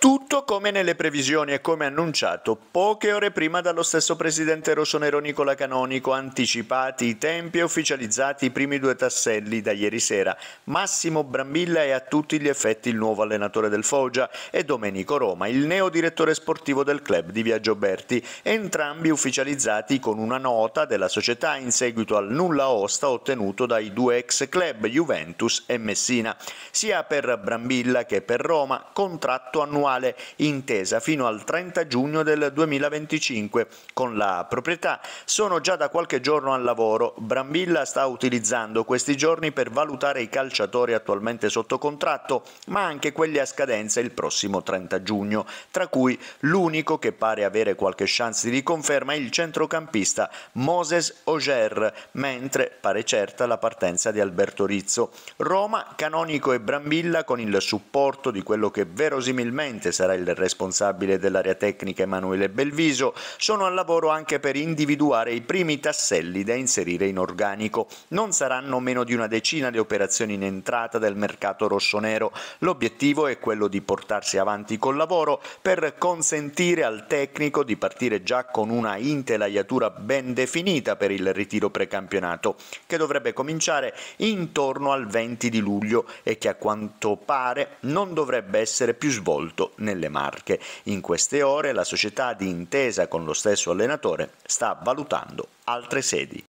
Tutto come nelle previsioni e come annunciato poche ore prima dallo stesso presidente rossonero Nicola Canonico, anticipati i tempi e ufficializzati i primi due tasselli da ieri sera. Massimo Brambilla è a tutti gli effetti il nuovo allenatore del Foggia e Domenico Roma, il neo direttore sportivo del club di Viaggio Berti, entrambi ufficializzati con una nota della società in seguito al nulla osta ottenuto dai due ex club Juventus e Messina. Sia per Brambilla che per Roma contratto annuale annuale intesa fino al 30 giugno del 2025 con la proprietà. Sono già da qualche giorno al lavoro. Brambilla sta utilizzando questi giorni per valutare i calciatori attualmente sotto contratto, ma anche quelli a scadenza il prossimo 30 giugno, tra cui l'unico che pare avere qualche chance di riconferma il centrocampista Moses Auger, mentre pare certa la partenza di Alberto Rizzo. Roma, Canonico e Brambilla con il supporto di quello che verosimilmente sicuramente sarà il responsabile dell'area tecnica Emanuele Belviso, sono al lavoro anche per individuare i primi tasselli da inserire in organico. Non saranno meno di una decina le operazioni in entrata del mercato rosso-nero. L'obiettivo è quello di portarsi avanti col lavoro per consentire al tecnico di partire già con una intelaiatura ben definita per il ritiro precampionato, che dovrebbe cominciare intorno al 20 di luglio e che a quanto pare non dovrebbe essere più svolto nelle Marche. In queste ore la società di intesa con lo stesso allenatore sta valutando altre sedi.